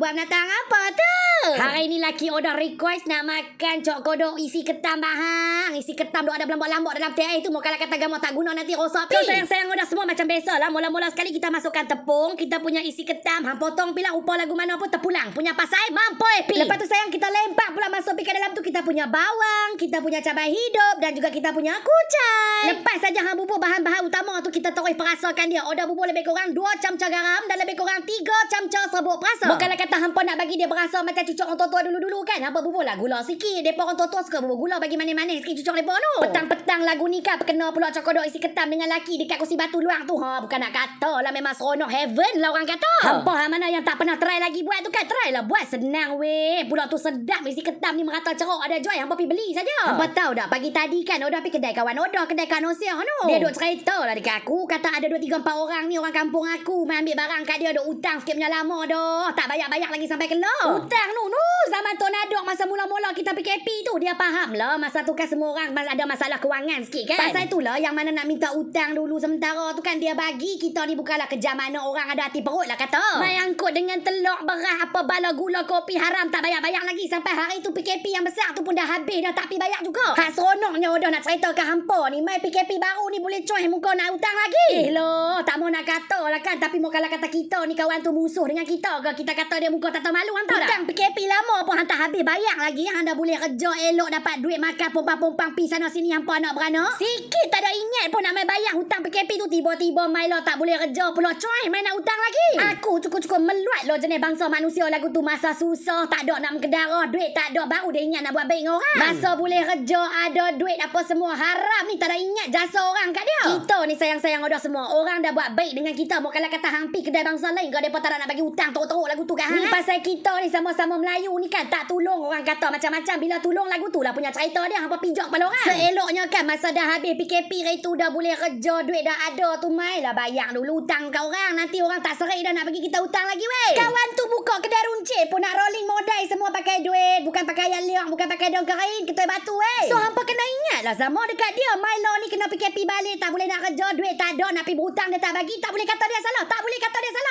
buat binatang apa tu? Hari ni laki order request nak makan cok kodok isi ketam bahang. Isi ketam dok ada berlambak-lambak dalam teh air tu. Mau kalau kata gamau tak guna nanti rosak pi. sayang-sayang order semua macam biasa lah. Mula-mula sekali kita masukkan tepung. Kita punya isi ketam. Hang potong pula rupa lagu mana pun terpulang. Punya pasai mampu pi. Lepas tu sayang kita lempak pula masuk pi ke dalam tu. Kita punya bawang. Kita punya cabai hidup. Dan juga kita punya kucai. Lepas saja hang bubur bahan-bahan utama tu kita terus perasakan dia. Order bubur lebih kurang 2 camca cagaram Dan lebih kurang 3 camca serbuk perasa. Mau kalau kata pun nak bagi dia berasa macam cuci cucuk orang tua-tua dulu-dulu kan apa bubuh lah gula sikit depa orang tua-tua suka bubuh gula bagi manis-manis sikit cucuk depa tu petang-petang lagu nikah kena pula cokodok isi ketam dengan laki dekat kursi batu luang tu ha bukan nak kata lah memang seronok heaven lah orang kata hampa ha mana yang tak pernah try lagi buat tu kan try lah buat senang weh pula tu sedap isi ketam ni merata ceruk ada jual hampa pi beli saja hampa tahu dak pagi tadi kan odah pi kedai kawan odah kedai kanosia ha, tu dia duk cerita lah dekat aku kata ada 2 3 4 orang ni orang kampung aku mai ambil barang kat dia dok utang sikit punya lama dah tak bayar-bayar lagi sampai kena utang tu dulu zaman Tornado masa mula-mula kita PKP tu dia faham lah masa tu kan semua orang ada masalah kewangan sikit kan. kan pasal itulah yang mana nak minta hutang dulu sementara tu kan dia bagi kita ni bukanlah kerja mana orang ada hati perut lah kata mayangkut dengan telur beras apa bala gula kopi haram tak bayar-bayar lagi sampai hari tu PKP yang besar tu pun dah habis dah tak pergi bayar juga hak seronoknya udah nak cerita ke hampa ni mai PKP baru ni boleh cuy muka nak hutang lagi eh loh tak mau nak kata lah kan tapi muka lah kata kita ni kawan tu musuh dengan kita ke kita kata dia muka tak tahu malu hantar lah PKP PKP lama pun hang tak habis bayar lagi hang dah boleh kerja elok dapat duit makan pumpang-pumpang pi sana sini hangpa nak beranak sikit tak ada ingat pun nak main bayar hutang PKP tu tiba-tiba mai Milo lah, tak boleh kerja pula coy main nak hutang lagi aku cukup-cukup meluat lo jenis bangsa manusia lagu tu masa susah tak ada nak mengedara duit tak ada baru dia ingat nak buat baik dengan orang masa boleh kerja ada duit apa semua haram ni tak ada ingat jasa orang kat dia kita ni sayang-sayang odah semua orang dah buat baik dengan kita mau kalau kata hang pi kedai bangsa lain kau depa tak nak bagi hutang teruk-teruk lagu tu kan ni pasal kita ni sama-sama agama Melayu ni kan tak tolong orang kata macam-macam bila tolong lagu tu lah punya cerita dia hampa pijak kepala orang seeloknya kan masa dah habis PKP hari tu dah boleh kerja duit dah ada tu mai lah bayar dulu hutang kau orang nanti orang tak serik dah nak bagi kita hutang lagi weh kawan tu buka kedai runcit pun nak rolling modal semua pakai duit bukan pakai yang liang bukan pakai dong kain, kita batu weh so hampa kena ingat lah sama dekat dia Milo ni kena PKP balik tak boleh nak kerja duit tak ada nak pergi berhutang dia tak bagi tak boleh kata dia salah tak boleh kata dia salah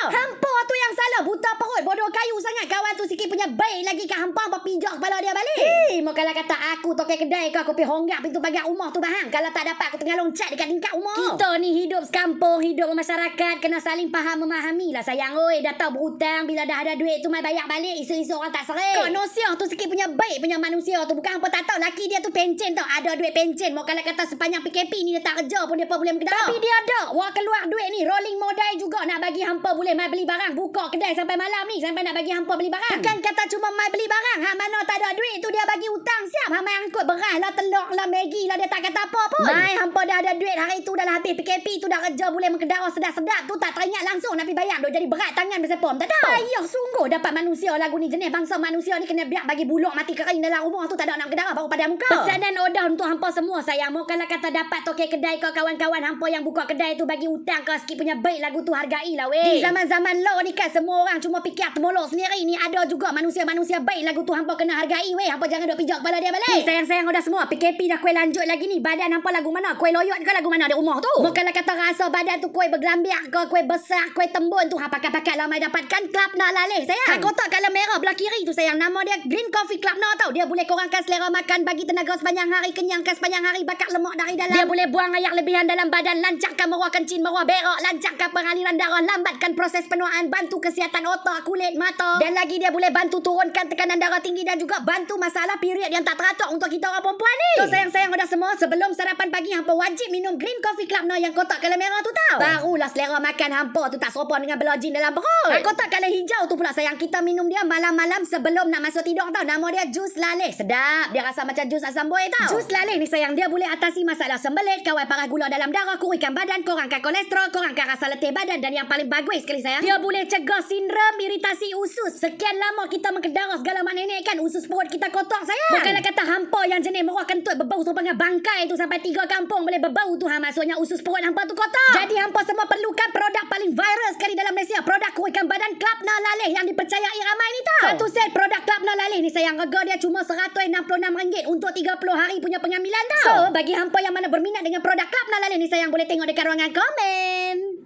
Rezeki punya bay lagi kat hampa Apa pijak kepala dia balik Hei, mau kalau kata aku tokek kedai kau Aku pergi honggak pintu pagi rumah tu bahang Kalau tak dapat aku tengah loncat dekat tingkat rumah Kita ni hidup sekampung Hidup masyarakat Kena saling faham memahami lah sayang Oi, dah tahu berhutang Bila dah ada duit tu mai bayar balik Isu-isu orang tak serik Kau nosia tu sikit punya bay punya manusia tu Bukan apa tak tahu Laki dia tu pencen tau Ada duit pencen Mau kalau kata sepanjang PKP ni Dia tak kerja pun dia pun boleh berkedal Tapi dia ada Wah keluar duit ni Rolling modal juga Nak bagi hampa boleh mai beli barang Buka kedai sampai malam ni Sampai nak bagi hampa beli barang Bukan Orang kata cuma mai beli barang. Ha, mana tak ada duit tu dia bagi hutang siap. Ha, mai angkut beras lah, telur lah, maggi lah. Dia tak kata apa pun. Mai, hampa dah ada duit. Hari tu dah lah habis PKP tu dah kerja boleh mengkedara sedap-sedap. Tu tak teringat langsung. Nabi bayar dah jadi berat tangan bersama pom. Tak tahu. Ayuh, sungguh dapat manusia lagu ni jenis. Bangsa manusia ni kena biar bagi buluk mati kering dalam rumah tu. Tak ada nak mengkedara baru pada muka. Pesanan order untuk hampa semua sayang. Mau kalau kata dapat toke kedai kau kawan-kawan. Hampa yang buka kedai tu bagi hutang kau sikit punya baik lagu tu hargailah weh. Di zaman-zaman law ni kan semua orang cuma fikir ah, termolok sendiri ni. Ada juga manusia-manusia baik lagu tu hampa kena hargai weh. Hampa jangan duk pijak kepala dia balik. Hey, sayang-sayang udah semua. PKP dah kuih lanjut lagi ni. Badan hampa lagu mana? Kuih loyot ke lagu mana di rumah tu? Muka kalau kata rasa badan tu kuih berglambiak ke kuih besar, kuih tembun tu. Hampa pakat lama dapatkan klub nak lalih sayang. Kat kotak kalau merah belah kiri tu sayang. Nama dia Green Coffee Club nak tau. Dia boleh kurangkan selera makan bagi tenaga sepanjang hari kenyangkan sepanjang hari bakar lemak dari dalam. Dia boleh buang air lebihan dalam badan, lancarkan meruah kencing, meruah berak, lancarkan pengaliran darah, lambatkan proses penuaan, bantu kesihatan otak, kulit, mata. Dan lagi dia boleh boleh bantu turunkan tekanan darah tinggi dan juga bantu masalah period yang tak teratur untuk kita orang perempuan ni. So sayang-sayang udah semua sebelum sarapan pagi hampa wajib minum Green Coffee Club no yang kotak kala merah tu tau. Barulah selera makan hampa tu tak serupa dengan belajin dalam perut. Ha, kotak kala hijau tu pula sayang kita minum dia malam-malam sebelum nak masuk tidur tau. Nama dia jus lalih. Sedap. Dia rasa macam jus asam buah tau. Jus lalih ni sayang dia boleh atasi masalah sembelit, kawal parah gula dalam darah, kurikan badan, kurangkan kolesterol, kurangkan rasa letih badan dan yang paling bagus sekali sayang. Dia boleh cegah sindrom iritasi usus. Sekian lama lama kita mengedara segala mana ni kan usus perut kita kotor sayang. Bukanlah kata hampa yang jenis merah kentut berbau serupa bangkai tu sampai tiga kampung boleh berbau tu ha maksudnya usus perut hampa tu kotor. Jadi hampa semua perlukan produk paling viral sekali dalam Malaysia. Produk kuihkan badan Club Nalaleh yang dipercayai ramai ni tau. Satu set produk Club Nalaleh ni sayang harga dia cuma RM166 untuk 30 hari punya pengambilan tau. So bagi hampa yang mana berminat dengan produk Club Nalaleh ni sayang boleh tengok dekat ruangan komen.